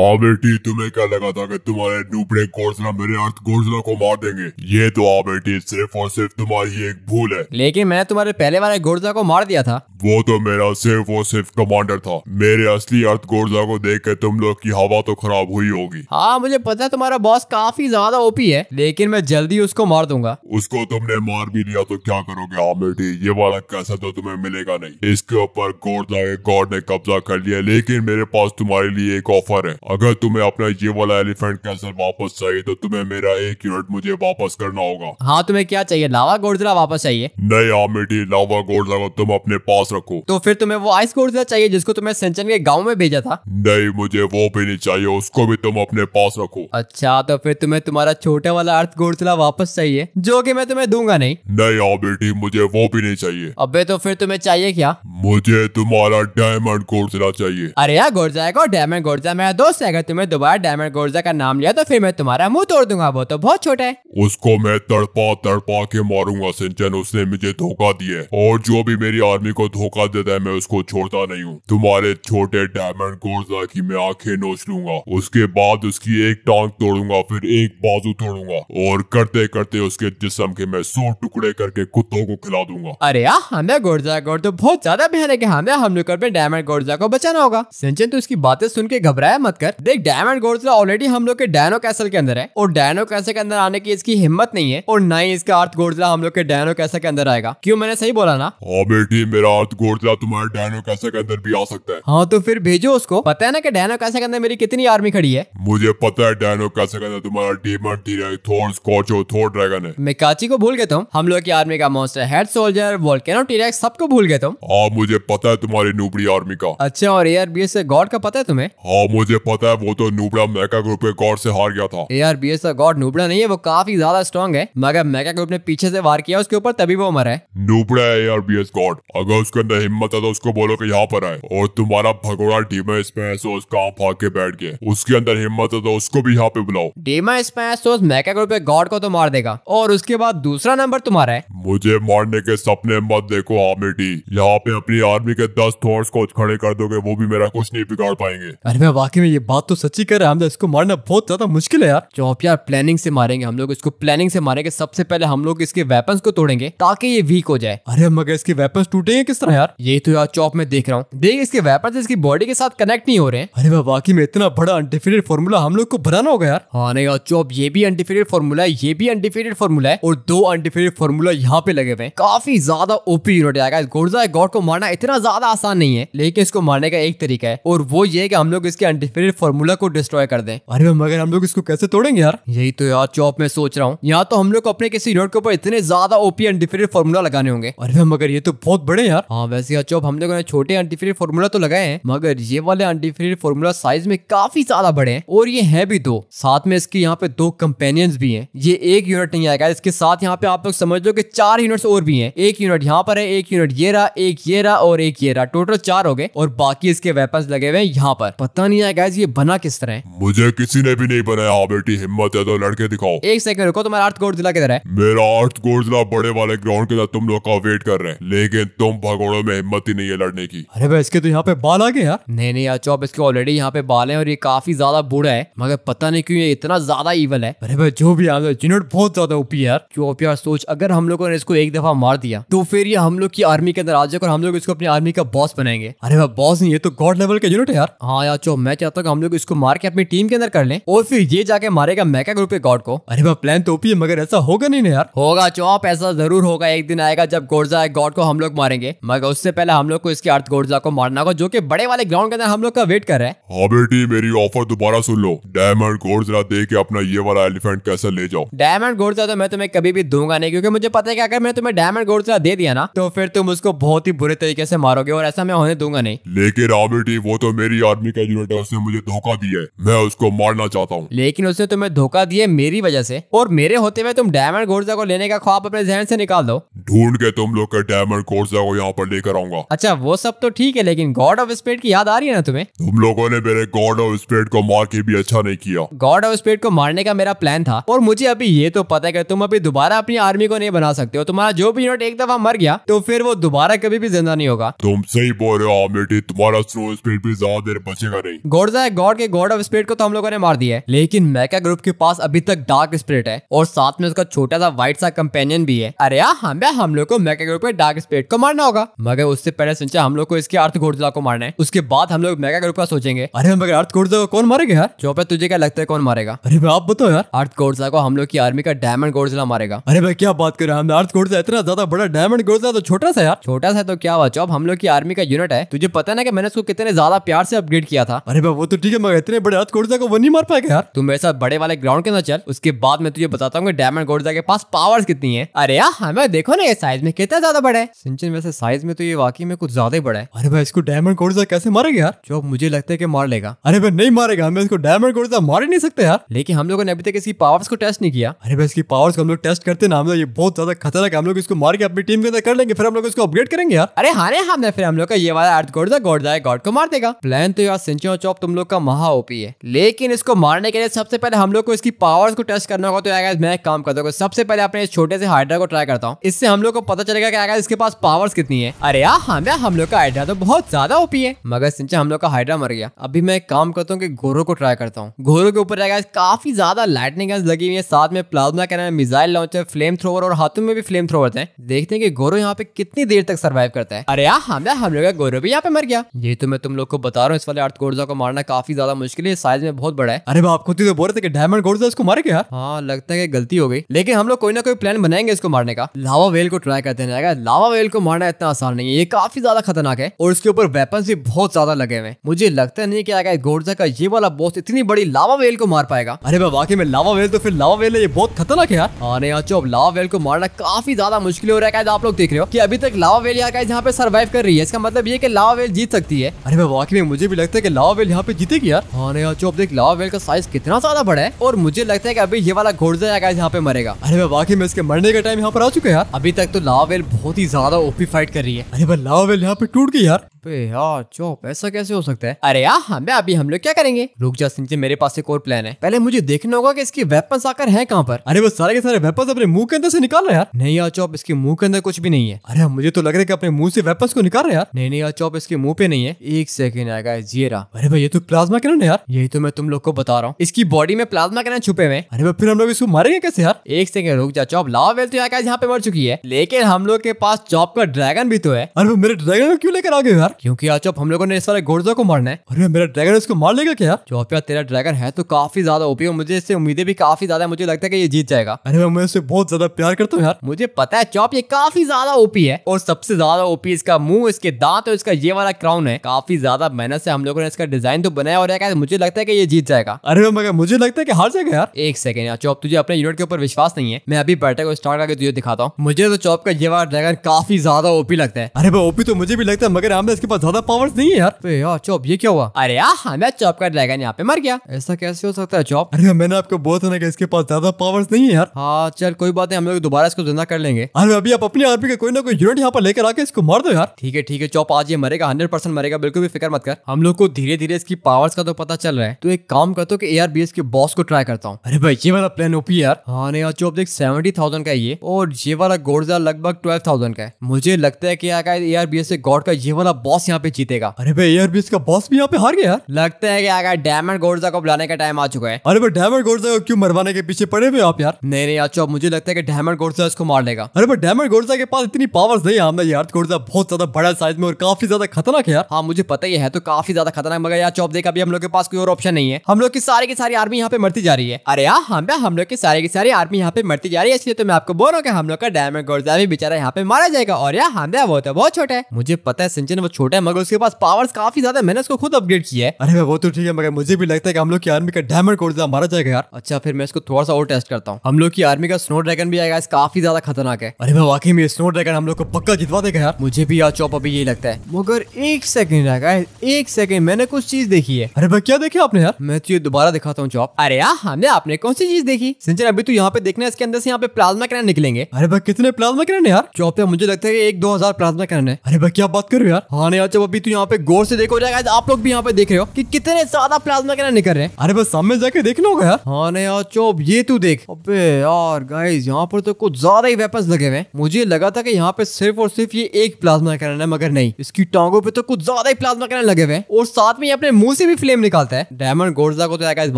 हाँ बेटी तुम्हें क्या लगा था कि तुम्हारे डूबड़े घोसला मेरे अर्थ घोसला को मार देंगे ये तो हाँ बेटी सिर्फ और सिर्फ तुम्हारी एक भूल है लेकिन मैंने तुम्हारे पहले वाले गोरसला को मार दिया था वो तो मेरा सिर्फ और सिर्फ कमांडर था मेरे असली अर्थ गोरसला को देख के तुम लोग की हवा तो खराब हुई होगी हाँ मुझे पता है तुम्हारा बॉस काफी ज्यादा ओपी है लेकिन मैं जल्दी उसको मार दूंगा उसको तुमने मार भी लिया तो क्या करोगे हाँ बेटी ये वाला कैसा तो तुम्हें मिलेगा नहीं इसके ऊपर गोरसला के गॉड ने कब्जा कर लिया लेकिन मेरे पास तुम्हारे लिए एक ऑफर है अगर तुम्हें अपना ये वाला एलिफेंट कैसल वापस चाहिए तो तुम्हें मेरा एक यूनिट मुझे वापस करना होगा हाँ तुम्हें क्या चाहिए लावा गोडजिला वापस चाहिए नहीं आमिटी लावा गोडजिला को तुम अपने पास रखो तो फिर तुम्हें वो आइस गोडजिला चाहिए जिसको तुम्हें सिंचन के गाँव में भेजा था नहीं मुझे वो भी नहीं चाहिए उसको भी तुम अपने पास रखो अच्छा तो फिर तुम्हें तुम्हारा छोटे वाला अर्थ गोडजिला वापस चाहिए जो की मैं तुम्हें दूंगा नहीं नहीं बेटी मुझे वो भी नहीं चाहिए अब तो फिर तुम्हें चाहिए क्या मुझे तुम्हारा डायमंड गोडजिला चाहिए अरे यार गोडजिला को डायमंड गोडजिला मेरा दोस्त से अगर तुम्हें दोबारा डायमंड गोर्जा का नाम लिया तो फिर मैं तुम्हारा मुंह तोड़ दूंगा वो तो बहुत छोटा है उसको मैं तड़पा तड़पा के मारूंगा सिंचन उसने मुझे धोखा दिया और जो भी मेरी आर्मी को धोखा देता है मैं उसको छोड़ता नहीं हूँ तुम्हारे छोटे डायमंड गोर्जा की मैं आंखें नोच लूंगा उसके बाद उसकी एक टांग तोड़ूंगा फिर एक बाजू तोड़ूंगा और करते करते उसके जिसम के मैं सौ टुकड़े करके कुत्तों को खिला दूंगा अरे यार हमें गोर्जा गोर तो बहुत ज्यादा बेहद है हमें हमले कर डायमंड गोर्जा को बचाना होगा सिंचन तो उसकी बातें सुन के घबराया मत कर लेकर देख डायमंड गोर्सला ऑलरेडी हम लोग के डायनो कैसल के अंदर है और डायनो कैसल के अंदर आने की इसकी हिम्मत नहीं है और ना ही इसका अर्थ गोर्सला हम लोग के डायनो कैसल के अंदर आएगा क्यूँ मैंने सही बोला ना हाँ बेटी मेरा अर्थ गोर्सला तुम्हारे डायनो कैसे के अंदर भी आ सकता है हाँ तो फिर भेजो उसको पता है ना की डायनो कैसे के अंदर मेरी कितनी आर्मी खड़ी है मुझे पता है डायनो कैसे के अंदर तुम्हारा डीमन थोर स्कॉचो थोर ड्रैगन है मैं काची को भूल गए तुम हम लोग की आर्मी का monster head soldier volcano T rex सबको भूल गए तुम हाँ मुझे पता है तुम्हारी नूबड़ी आर्मी का अच्छा और एयर बी एस गॉड का पता है तुम्हें हाँ मुझे पता पता है वो तो नूबड़ा मेका ग्रुप के गॉड से हार गया था यार बी एस गॉड नूबड़ा नहीं है वो काफी ज्यादा स्ट्रॉन्ग है मगर मेका ग्रुप ने पीछे से वार किया उसके ऊपर तभी वो मरा है नूबड़ा है यार बी एस गॉड अगर उसके अंदर हिम्मत है तो उसको बोलो की यहाँ पर आए और तुम्हारा भगोड़ा डीमा स्पैसोस कहाँ भाग के बैठ गए उसके अंदर हिम्मत है तो उसको भी यहाँ पे बुलाओ डीमा स्पैसोस मेका ग्रुप के गॉड को तो मार देगा और उसके बाद दूसरा नंबर तुम्हारा है मुझे मारने के सपने मत देखो हामिटी यहाँ पे अपनी आर्मी के दस थॉर्स को खड़े कर दोगे वो भी मेरा कुछ नहीं बिगाड़ पाएंगे अरे मैं वाकई में ये ये बात तो सच्ची कर रहा है इसको मारना बहुत ज्यादा मुश्किल है यार जो आप यार प्लानिंग से मारेंगे हम लोग इसको प्लानिंग से मारेंगे सबसे पहले हम लोग इसके वेपन को तोड़ेंगे ताकि ये वीक हो जाए अरे मगर इसके वेपन टूटेंगे किस तरह यार ये तो यार चौप में देख रहा हूँ देख इसके वेपन इसकी बॉडी के साथ कनेक्ट नहीं हो रहे अरे वह बाकी में इतना बड़ा अनडिफिटेड फॉर्मूला हम लोग को बनाना होगा यार हाँ नहीं यार चौप ये भी अनडिफिटेड फॉर्मूला है ये भी अनडिफिटेड फॉर्मूला है और दो अनडिफिटेड फॉर्मूला यहाँ पे लगे हुए काफी ज्यादा ओपी यूनिट आएगा गोर्जा गॉड को मारना इतना ज्यादा आसान नहीं है लेकिन इसको मारने का एक तरीका है और वो ये कि हम लोग इसके अनडिफिटेड मेरे फॉर्मूला को डिस्ट्रॉय कर दें अरे मगर हम लोग इसको कैसे तोड़ेंगे यार यही तो यार चौप में सोच रहा हूँ यहाँ तो हम लोग अपने किसी नोट के ऊपर इतने ज्यादा ओपी एंटीफेरियर फॉर्मूला लगाने होंगे अरे मगर ये तो बहुत बड़े यार हाँ वैसे यार चौप हम लोगों ने छोटे एंटीफेरियर फॉर्मूला तो लगाए हैं मगर ये वाले एंटीफेरियर फॉर्मूला साइज में काफी ज्यादा बड़े हैं और ये है भी दो साथ में इसके यहाँ पे दो कंपेनियंस भी हैं ये एक यूनिट नहीं आएगा इसके साथ यहाँ पे आप लोग समझ लो कि चार यूनिट्स और भी हैं एक यूनिट यहाँ पर है एक यूनिट ये रहा एक ये रहा और एक ये रहा टोटल चार हो गए और बाकी इसके वेपन्स लगे हुए हैं यहाँ पर पता नहीं आएगा ये बना किस तरह है मुझे किसी ने भी नहीं बनाया हाँ बेटी हिम्मत है तो लड़के दिखाओ एक सेकंड रुको तुम्हारा तो अर्थ गोरजिला किधर है मेरा अर्थ गोरजिला बड़े वाले ग्राउंड के साथ तुम लोग का वेट कर रहे हैं लेकिन तुम भगोड़ो में हिम्मत ही नहीं है लड़ने की अरे भाई इसके तो यहाँ पे बाल आ गए यार नहीं नहीं यार अच्छा, चौप इसके ऑलरेडी यहाँ पे बाल है और ये काफी ज्यादा बूढ़ा है मगर पता नहीं क्यों ये इतना ज्यादा इवल है अरे भाई जो भी यार जुनट बहुत ज्यादा ओपी यार क्यों ओपी यार सोच अगर हम लोगों ने इसको एक दफा मार दिया तो फिर ये हम लोग की आर्मी के अंदर आ जाकर हम लोग इसको अपनी आर्मी का बॉस बनाएंगे अरे भाई बॉस नहीं है तो गॉड लेवल के यूनिट है यार हाँ यार चो मैं चाहता हूँ तो हम लोग इसको मार के अपनी टीम के अंदर कर ले और फिर ये जाके मारेगा मैका ग्रुप के गॉड को अरे वह प्लान तो भी है मगर ऐसा होगा नहीं ना यार होगा चौप ऐसा जरूर होगा एक दिन आएगा जब गोर्जा गॉड को हम लोग मारेंगे मगर उससे पहले हम लोग को इसके अर्थ गोर्जा को मारना होगा जो की बड़े वाले ग्राउंड के अंदर हम लोग का वेट कर रहे हैं हाँ बेटी मेरी ऑफर दोबारा सुन लो डायमंड गोर्जा दे के अपना ये वाला एलिफेंट कैसे ले जाओ डायमंड गोर्जा तो मैं तुम्हें कभी भी दूंगा नहीं क्योंकि मुझे पता है कि अगर मैं तुम्हें डायमंड गोर्जा दे दिया ना तो फिर तुम उसको बहुत ही बुरे तरीके से मारोगे और ऐसा मैं होने दूंगा नहीं लेकिन हाँ वो तो मेरी आर्मी का यूनिट है उसने मुझे मुझे धोखा दिया है मैं उसको मारना चाहता हूँ लेकिन उसने तुम्हें धोखा दिया मेरी वजह से और मेरे होते हुए तुम डायमंड घोड़सा को लेने का ख्वाब अपने जहन से निकाल दो ढूंढ के तुम लोग के डायमंड घोड़सा को यहाँ पर लेकर आऊंगा अच्छा वो सब तो ठीक है लेकिन गॉड ऑफ स्पेड की याद आ रही है ना तुम्हें तुम लोगों ने मेरे गॉड ऑफ स्पेड को मार के भी अच्छा नहीं किया गॉड ऑफ स्पेड को मारने का मेरा प्लान था और मुझे अभी ये तो पता है तुम अभी दोबारा अपनी आर्मी को नहीं बना सकते हो तुम्हारा जो भी यूनिट एक दफा मर गया तो फिर वो दोबारा कभी भी जिंदा नहीं होगा तुम सही बोल रहे हो तुम्हारा स्लो स्पीड भी ज्यादा देर बचेगा नहीं गोडजा है गॉड के गॉड ऑफ स्पिरिट को तो हम लोगों ने मार दिया है लेकिन मैका ग्रुप के पास अभी तक डार्क स्पिरिट है और साथ में उसका छोटा सा व्हाइट सा कंपेनियन भी है अरे यार हम हम लोग को मैका ग्रुप के डार्क स्पिरिट को मारना होगा मगर उससे पहले सिंचा हम लोग को इसके अर्थ घोड़ा को मारना है उसके बाद हम लोग मैका ग्रुप का सोचेंगे अरे मगर अर्थ घोड़ा को कौन मारेगा यार चौपे तुझे क्या लगता है कौन मारेगा अरे भाई आप बताओ यार अर्थ घोड़ा को हम लोग की आर्मी का डायमंड घोड़ा मारेगा अरे भाई क्या बात कर रहे हैं हम अर्थ घोड़ा इतना ज्यादा बड़ा डायमंड घोड़ा तो छोटा सा यार छोटा सा तो क्या हुआ चौप हम लोग की आर्मी का यूनिट है तुझे पता ना कि मैंने उसको कितने ज्यादा प्यार से अपग्रेड किया था अरे भाई वो तो ठीक के मगर इतने बड़े हाथ गोडजा को वो नहीं मार पाएगा यार तुम मेरे साथ बड़े वाले ग्राउंड के अंदर चल उसके बाद मैं तुझे बताता हूँ डायमंड गोडजा के पास पावर्स कितनी है अरे यार हमें देखो ना ये साइज में कितना ज्यादा बड़ा है सिंचन वैसे साइज में तो ये वाकई में कुछ ज्यादा ही बड़ा है अरे भाई इसको डायमंड गोडजा कैसे मारेगा यार जो मुझे लगता है की मार लेगा अरे भाई नहीं मारेगा हमें इसको डायमंड गोडजा मार ही नहीं सकते यार लेकिन हम लोगों ने अभी तक इसकी पावर्स को टेस्ट नहीं किया अरे भाई इसकी पावर्स को हम लोग टेस्ट करते ना हम लोग ये बहुत ज्यादा खतरनाक हम लोग इसको मार के अपनी टीम के अंदर कर लेंगे फिर हम लोग इसको अपग्रेड करेंगे यार अरे हाँ हमने हाँ फिर हम लोग का ये वाला अर्थ गोडजा गोडजा गॉड को मार देगा प्लान तो यार सिंचन और चौप तुम लोग का महा ओपी है लेकिन इसको मारने के लिए सबसे पहले हम लोग को इसकी पावर्स को टेस्ट करना होगा तो मैं एक काम करता हूँ सबसे पहले अपने इस छोटे से हाइड्रा को ट्राई करता हूँ इससे हम लोग को पता चलेगा कि आगे इसके पास पावर्स कितनी है अरे यार हमें हाँ, हम लोग का हाइड्रा तो बहुत ज्यादा ओपी है मगर सिंह हम लोग का हाइड्रा मर गया अभी मैं एक काम करता हूँ की घोरों को ट्राई करता हूँ घोरो के ऊपर आएगा काफी ज्यादा लाइटनिंग लगी हुई है साथ में plasma cannon missile launcher flame thrower और हाथों में भी फ्लेम थ्रोवर है देखते हैं कि गोरो यहाँ पे कितनी देर तक सर्वाइव करता है अरे यार हमें हाँ, हम लोग का गोरो भी यहाँ पे मर गया ये तो मैं तुम लोग को बता रहा हूँ इस वाले अर्थ गोर्जा को मारना काफी ज्यादा मुश्किल है साइज में बहुत बड़ा है अरे बाप खुद तो बोल रहे थे कि डायमंड गोड इसको मारे क्या हाँ लगता है कि गलती हो गई लेकिन हम लोग कोई ना कोई प्लान बनाएंगे इसको मारने का लावा वेल को ट्राई करते हैं लावा वेल को मारना इतना आसान नहीं है ये काफी ज्यादा खतरनाक है और इसके ऊपर वेपन भी बहुत ज्यादा लगे हुए मुझे लगता नहीं की आगे गोर्जा का ये वाला बॉस इतनी बड़ी लावा वेल को मार पाएगा अरे बाकी में लावा वेल तो फिर लावा वेल है ये बहुत खतरनाक है यार हाँ, नहीं अब लावा वेल को मारना काफी ज्यादा मुश्किल हो रहा है आप लोग देख रहे हो की अभी तक लावा वेल यहाँ पे सर्वाइव कर रही है इसका मतलब ये लावा वेल जीत सकती है अरे बाकी में मुझे भी लगता है की लावा वेल यहाँ पे जीतेगी यार हाँ यार चुप देख लावा वेल का साइज कितना ज्यादा बड़ा है और मुझे लगता है की अभी ये वाला घोड़ा जाएगा यहाँ पे मरेगा अरे बाकी मैं इसके मरने का टाइम यहाँ पर आ चुका है यार अभी तक तो लावा वेल बहुत ही ज्यादा ओपी फाइट कर रही है अरे लावा वेल यहाँ पे टूट गई यार अबे यार चौप ऐसा कैसे हो सकता है अरे यार हमें हाँ, अभी हम लोग क्या करेंगे रुक जा सिंह मेरे पास एक और प्लान है पहले मुझे देखना होगा कि इसकी वेपन आकर है कहाँ पर अरे वो सारे के सारे वेपन अपने मुंह के अंदर से निकाल रहे यार नहीं यार चौप इसके मुंह के अंदर कुछ भी नहीं है अरे मुझे तो लग रहा है कि अपने मुंह से वेपन को निकाल रहे यार नहीं नहीं यार चौप इसके मुंह पे नहीं है एक सेकंड आएगा ये रहा अरे भाई ये तो प्लाज्मा कैनन है यार यही तो मैं तुम लोग को बता रहा हूँ इसकी बॉडी में प्लाज्मा कैनन छुपे हुए अरे भाई फिर हम लोग इसको मारेंगे कैसे यार एक सेकंड रुक जा चौप लावा वेल तो यहाँ पे मर चुकी है लेकिन हम लोग के पास चौप का ड्रैगन भी तो है अरे मेरे ड्रैगन क्यों लेकर आ गए यार क्योंकि आज हम लोगों ने इस वाले गोर्जा को मारना है अरे मेरा ड्रैगन उसको मार लेगा क्या चौपिया तेरा ड्रैगन है तो काफी ज्यादा ओपी और मुझे इससे उम्मीदें भी काफी ज्यादा मुझे लगता है कि ये जीत जाएगा अरे मैं इससे बहुत ज्यादा प्यार करता हूँ यार मुझे पता है चौप ये काफी ज्यादा ओपी है और सबसे ज्यादा ओपी इसका मुंह इसके दांत और इसका ये वाला क्राउन है काफी ज्यादा मेहनत से हम लोगों ने इसका डिजाइन तो बनाया और मुझे लगता है कि ये जीत जाएगा अरे मगर मुझे लगता है कि हार जाएगा यार एक सेकंड यार चौप तुझे अपने यूनिट के ऊपर विश्वास नहीं है मैं अभी बैठक को स्टार्ट करके तुझे दिखाता हूँ मुझे तो चौप का ये वाला ड्रैगन काफी ज्यादा ओपी लगता है अरे ओपी तो मुझे भी लगता है मगर हमने हाँ, इसके पास ज्यादा पावर्स नहीं है यार तो यार चौप ये क्या हुआ अरे यार हमें हाँ, चौप का ड्रैगन यहाँ पे मर गया ऐसा कैसे हो सकता है चौप अरे मैंने आपको बहुत ना इसके पास ज्यादा पावर्स नहीं है यार हाँ चल कोई बात नहीं हम लोग दोबारा इसको जिंदा कर लेंगे अरे अभी आप अपनी आर्मी का कोई ना कोई यूनिट यहाँ पर लेकर आके इसको मार दो यार ठीक है ठीक है चौप आज ये मरेगा हंड्रेड परसेंट मरेगा बिल्कुल भी फिक्र मत कर हम लोग को धीरे धीरे इसकी पावर्स का तो पता चल रहा है तो एक काम कर दो ए आर बी एस के बॉस को ट्राई करता हूँ अरे भाई ये वाला प्लान ओपी यार हाँ नहीं यार चौप देख सेवेंटी थाउजेंड का ये और ये वाला गोडजा लगभग ट्वेल्व थाउजेंड का है मुझे लगता है की यार ए आर बी एस से गॉड का ये वाला बॉस यहाँ पे जीतेगा अरे भाई एयरबीएस का बॉस भी यहाँ पे हार गया यार लगता है कि आगे डायमंड गोर्जा को बुलाने का टाइम आ चुका है अरे भाई डायमंड गोर्जा को क्यों मरवाने के पीछे पड़े हुए आप यार नहीं नहीं अच्छा मुझे लगता है कि डायमंड गोर्जा इसको मार लेगा अरे भाई डायमंड गोर्जा के पास इतनी पावर्स नहीं है हमने यार गोर्जा बहुत ज्यादा बड़ा साइज में और काफी ज्यादा खतरनाक है यार हाँ मुझे पता ही है तो काफी ज्यादा खतरनाक मगर यार चौप देखा अभी हम लोग के पास कोई और ऑप्शन नहीं है हम लोग की सारी की सारी आर्मी यहाँ पे मरती जा रही है अरे यार हम हाँ, हम लोग की सारी की सारी आर्मी यहाँ पे मरती जा रही है इसलिए तो मैं आपको बोल रहा हूँ हम लोग का डायमंड गोर्जा भी बेचारा यहाँ पे मारा जाएगा और यार हम हाँ, वो तो बहुत छोटा है मुझे पता है सिंचन वो छोटा है मगर उसके पास पावर्स काफी ज्यादा मैंने उसको खुद अपग्रेड किया है अरे वो तो ठीक है मगर मुझे भी लगता है कि हम लोग की आर्मी का डैमर कोड मारा जाएगा यार अच्छा फिर मैं इसको थोड़ा सा और टेस्ट करता हूँ हम लोग की आर्मी का स्नो ड्रैगन भी आएगा काफी ज्यादा खतरनाक है अरे भाई वाकई में स्नो ड्रैगन हम लोग को पक्का जितवा देगा यार मुझे भी यार चौप अभी यही लगता है मगर एक सेकंड है एक सेकंड मैंने कुछ चीज देखी है अरे भाई क्या देखे आपने यार मैं तो ये दोबारा दिखाता हूँ चौप अरे यार हमने आपने कौन सी चीज देखी सिंचन अभी तो यहाँ पे देखना इसके अंदर से यहाँ पे प्लाज्मा कैन निकलेंगे अरे भाई कितने प्लाज्मा कैन यार चौप मुझे लगता है एक दो हजार प्लाज्मा कैन है अरे भाई क्या बात करो यार हाँ हाँ यार जब अभी तू तो यहाँ पे गौर से देखो जाएगा आप लोग भी यहाँ पे देख रहे हो कि कितने ज्यादा प्लाज्मा कैनन निकल रहे हैं अरे बस सामने जाके देखना होगा यार हाँ ना यार चोप ये तू देख अबे यार गाइस यहाँ पर तो कुछ ज्यादा ही वेपन लगे हुए मुझे लगा था कि यहाँ पे सिर्फ और सिर्फ ये एक प्लाज्मा कैनन है मगर नहीं इसकी टांगों पे तो कुछ ज्यादा ही प्लाज्मा कैनन लगे हुए और साथ में अपने मुंह से भी फ्लेम निकालता है डायमंड गोर्जा को तो यार गाइस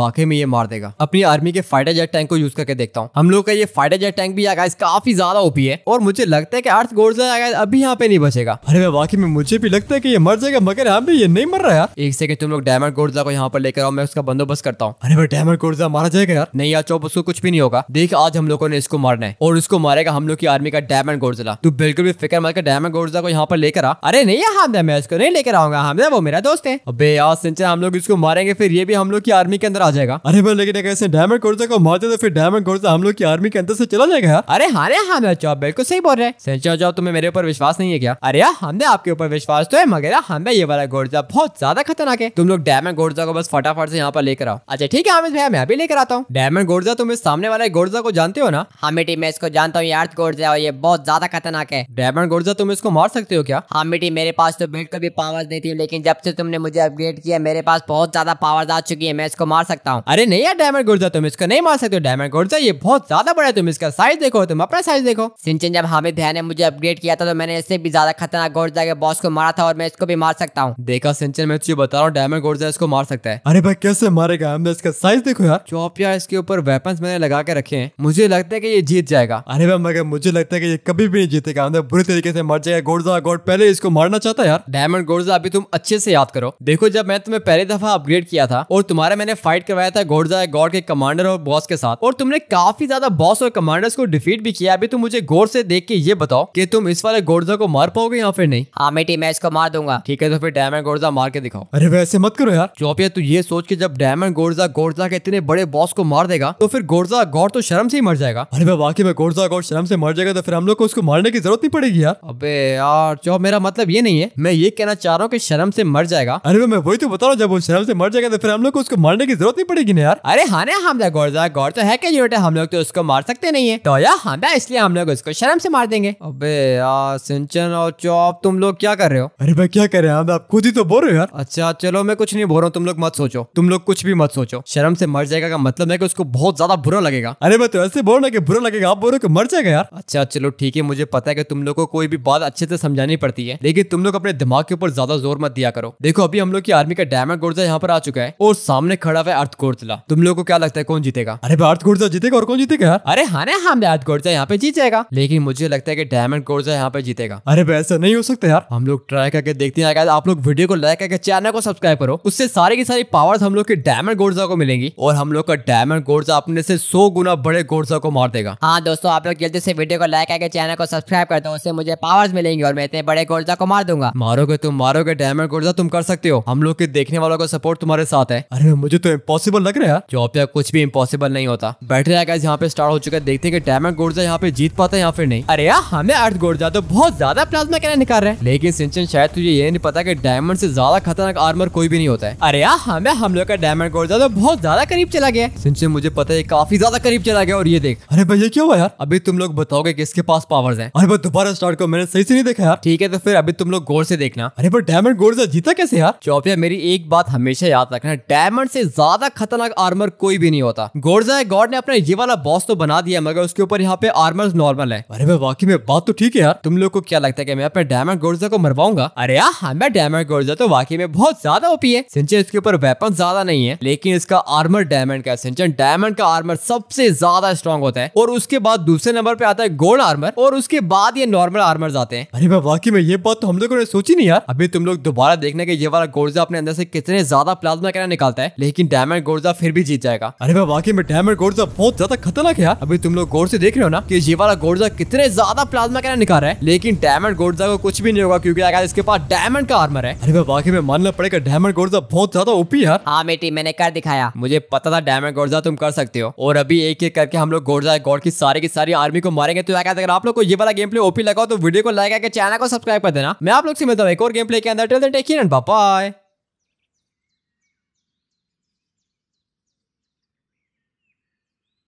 वाकई में ये मार देगा अपनी आर्मी के फाइटर जेट टैंक को यूज करके देखता हूँ हम लोग का ये फाइटर जेट टैंक भी गाइस काफी ज्यादा ओपी है और मुझे लगता है कि अर्थ गोर्जा अभी यहाँ पे नहीं बचेगा अरे वाकई में मुझे भी लगता है कि ये मर जाएगा मगर हम भी ये नहीं मर रहा यार एक सेकंड तुम लोग डायमंड गोर्जा को यहाँ पर लेकर आओ मैं उसका बंदोबस्त करता हूँ अरे भाई डायमंड गोर्जा मारा जाएगा यार नहीं यार चौप उसको कुछ भी नहीं होगा देख आज हम लोगों ने इसको मारना है और उसको मारेगा हम लोग की आर्मी का डायमंड गोर्जला तू बिल्कुल भी फिक्र मत कर डायमंड गोर्जा को यहाँ पर लेकर आ अरे नहीं यार हमदा मैं इसको नहीं लेकर आऊंगा हमदा वो मेरा दोस्त है अबे यार सिंचा हम लोग इसको मारेंगे फिर ये भी हम लोग की आर्मी के अंदर आ जाएगा अरे भाई लेकिन अगर डायमंड गोर्जा को मारते तो फिर डायमंड गोर्जा हम लोग की आर्मी के अंदर से चला जाएगा अरे हाँ हाँ चौप बिल्कुल सही बोल रहे हैं सिंचा जाओ तुम्हें मेरे ऊपर विश्वास नहीं है क्या अरे यार हमने आपके ऊपर विश्वास दोस्तों ये मगेरा हमें ये वाला गोर्जा बहुत ज्यादा खतरनाक है तुम लोग डायमंड गोर्जा को बस फटाफट से यहाँ पर लेकर आओ अच्छा ठीक है हमिद भैया मैं भी लेकर आता हूँ डायमंड गोर्जा तुम इस सामने वाले गोर्जा को जानते हो ना हामिटी मैं इसको जानता हूँ यार गोर्जा और ये बहुत ज्यादा खतरनाक है डायमंड गोर्जा तुम इसको मार सकते हो क्या हामिटी मेरे पास तो बिल्कुल भी पावर्स नहीं थी लेकिन जब से तुमने मुझे अपग्रेड किया मेरे पास बहुत ज्यादा पावर आ चुकी है मैं इसको मार सकता हूँ अरे नहीं यार डायमंड गोर्जा तुम इसको नहीं मार सकते हो डायमंड गोर्जा ये बहुत ज्यादा बड़ा है तुम इसका साइज देखो तुम अपना साइज देखो सिंचन जब हामिद भैया ने मुझे अपग्रेड किया था तो मैंने इससे भी ज्यादा खतरनाक गोर्जा के बॉस को मारा था और मैं इसको भी मार सकता हूँ देखा सिंचन मैं तुझे बता रहा हूँ डायमंड गोर्जा इसको मार सकता है अरे भाई कैसे मारेगा हमने इसका साइज देखो यार चौपिया इसके ऊपर वेपन मैंने लगा के रखे हैं मुझे लगता है की ये जीत जाएगा अरे भाई मगर मुझे लगता है की ये कभी भी नहीं जीतेगा हमने बुरी तरीके से मर जाएगा गोर्जा गोड पहले इसको मारना चाहता है यार डायमंड गोर्जा अभी तुम अच्छे से याद करो देखो जब मैं तुम्हें पहली दफा अपग्रेड किया था और तुम्हारा मैंने फाइट करवाया था गोर्जा गॉड के कमांडर और बॉस के साथ और तुमने काफी ज्यादा बॉस और कमांडर्स को डिफीट भी किया अभी तुम मुझे गौर से देख के ये बताओ कि तुम इस वाले गोर्जा को मार पाओगे या फिर नहीं हाँ मेटी मैं इसको कमा दूंगा ठीक है तो फिर डायमंड गोर्जा मार के दिखाओ अरे वैसे मत करो यार चौपिया तू ये सोच के जब डायमंड गोर्जा गोर्जा के इतने बड़े बॉस को मार देगा तो फिर गोर्जा गौर तो शर्म से ही मर जाएगा अरे भाई वाकई में गोर्जा गौर शर्म से मर जाएगा तो फिर हम लोग को उसको मारने की जरूरत नहीं पड़ेगी यार अब यार चौ मेरा मतलब ये नहीं है मैं ये कहना चाह रहा हूँ की शर्म से मर जाएगा अरे मैं वही तो बता रहा हूँ जब वो शर्म से मर जाएगा तो फिर हम लोग को उसको मारने की जरूरत नहीं पड़ेगी ना यार अरे हाँ हम गोर्जा गौर तो है क्या बेटा हम लोग तो उसको मार सकते नहीं है तो यार हाँ इसलिए हम लोग उसको शर्म से मार देंगे अबे यार सिंचन और चौप तुम लोग क्या कर रहे हो अरे भाई क्या करें अब आप खुद ही तो बोल रहे हो यार अच्छा चलो मैं कुछ नहीं बोल रहा हूँ तुम लोग मत सोचो तुम लोग कुछ भी मत सोचो शर्म से मर जाएगा का मतलब है कि उसको बहुत ज्यादा बुरा लगेगा अरे मैं तो ऐसे बोल रहा कि बुरा लगेगा आप बोलो कि मर जाएगा यार अच्छा चलो ठीक है मुझे पता है कि तुम लोग को कोई भी बात अच्छे से समझानी पड़ती है लेकिन तुम लोग अपने दिमाग के ऊपर ज्यादा जोर मत दिया करो देखो अभी हम लोग की आर्मी का डायमंड गोर्जा यहाँ पर आ चुका है और सामने खड़ा हुआ अर्थ गोर्जला तुम लोग को क्या लगता है कौन जीतेगा अरे भाई अर्थ गोर्जा जीतेगा और कौन जीतेगा यार अरे हाँ हम हाँ, अर्थ गोर्जा यहाँ पे जीत जाएगा लेकिन मुझे लगता है की डायमंड गोर्जा यहाँ पे जीतेगा अरे भाई ऐसा नहीं हो सकता यार हम लोग ट्राई लाइक करके देखती हैं आप लोग वीडियो को लाइक करके चैनल को सब्सक्राइब करो उससे सारी की सारी पावर हम लोग के डायमंड गोर्जा को मिलेंगी और हम लोग का डायमंड गोर्जा अपने से सौ गुना बड़े गोर्जा को मार देगा हाँ दोस्तों आप लोग जल्दी से वीडियो को लाइक करके चैनल को सब्सक्राइब कर दो उससे मुझे पावर मिलेंगे और मैं इतने बड़े गोर्जा को मार दूंगा मारोगे तुम तो मारोगे डायमंड गोर्जा तुम कर सकते हो हम लोग के देखने वालों का सपोर्ट तुम्हारे साथ है अरे मुझे तो इम्पॉसिबल लग रहा है जॉब या कुछ भी इम्पॉसिबल नहीं होता बैठे रहेगा यहाँ पे स्टार्ट हो चुका है देखते हैं कि डायमंड गोर्जा यहाँ पे जीत पाता है या फिर नहीं अरे यार हमें अर्थ गोर्जा तो बहुत ज्यादा प्लाज्मा कहना निकाल रहे हैं लेकिन सिंचन शायद तुझे ये नहीं पता कि डायमंड से ज्यादा खतरनाक आर्मर कोई भी नहीं होता है अरे यार हमें हाँ, हम लोग का डायमंड गोर्जा तो बहुत ज्यादा करीब चला गया सिंचे मुझे पता है काफी ज्यादा करीब चला गया और ये देख अरे भैया क्या हुआ यार अभी तुम लोग बताओगे किसके पास पावर्स है अरे भाई दोबारा स्टार्ट करो मैंने सही से नहीं देखा यार ठीक है तो फिर अभी तुम लोग गोर से देखना अरे पर डायमंड गोर्जा जीता कैसे यार चौपिया मेरी एक बात हमेशा याद रखना डायमंड से ज्यादा खतरनाक आर्मर कोई भी नहीं होता गोर्जा गॉड ने अपना ये वाला बॉस तो बना दिया मगर उसके ऊपर यहाँ पे आर्मर नॉर्मल है अरे भाई वाकई में बात तो ठीक है यार तुम लोग को क्या लगता है कि मैं अपने डायमंड गोरजा को मरवाऊंगा कहूंगा अरे यार हमें डायमंड गोर्जा तो वाकई में बहुत ज्यादा ओपी है सिंचन इसके ऊपर वेपन ज्यादा नहीं है लेकिन इसका आर्मर डायमंड का सिंचन डायमंड का आर्मर सबसे ज्यादा स्ट्रॉन्ग होता है और उसके बाद दूसरे नंबर पे आता है गोल्ड आर्मर और उसके बाद ये नॉर्मल आर्मर आते हैं अरे भाई वाकई में ये बात तो हम लोगों ने सोची नहीं यार अभी तुम लोग दोबारा देखने के ये वाला गोर्जा अपने अंदर से कितने ज्यादा प्लाज्मा कहना निकालता है लेकिन डायमंड गोर्जा फिर भी जीत जाएगा अरे भाई वाकई में डायमंड गोर्जा बहुत ज्यादा खतरनाक है अभी तुम लोग गौर से देख रहे हो ना कि ये वाला गोर्जा कितने ज्यादा प्लाज्मा कहना निकाल रहा है लेकिन डायमंड गोर्जा को कुछ भी नहीं होगा क्योंकि अगर इसके पास डायमंड का आर्मर है अरे बाकी में मानना पड़ेगा डायमंड गोर्जा बहुत ज्यादा ओपी है हाँ मेटी मैंने कर दिखाया मुझे पता था डायमंड गोर्जा तुम कर सकते हो और अभी एक एक करके हम लोग गोर्जा गोड़ की सारी की सारी आर्मी को मारेंगे तो अगर आप लोग को ये वाला गेम प्ले ओपी लगा तो वीडियो को लाइक करके चैनल को सब्सक्राइब कर देना मैं आप लोग से मिलता हूँ एक और गेम प्ले के अंदर टेक बाय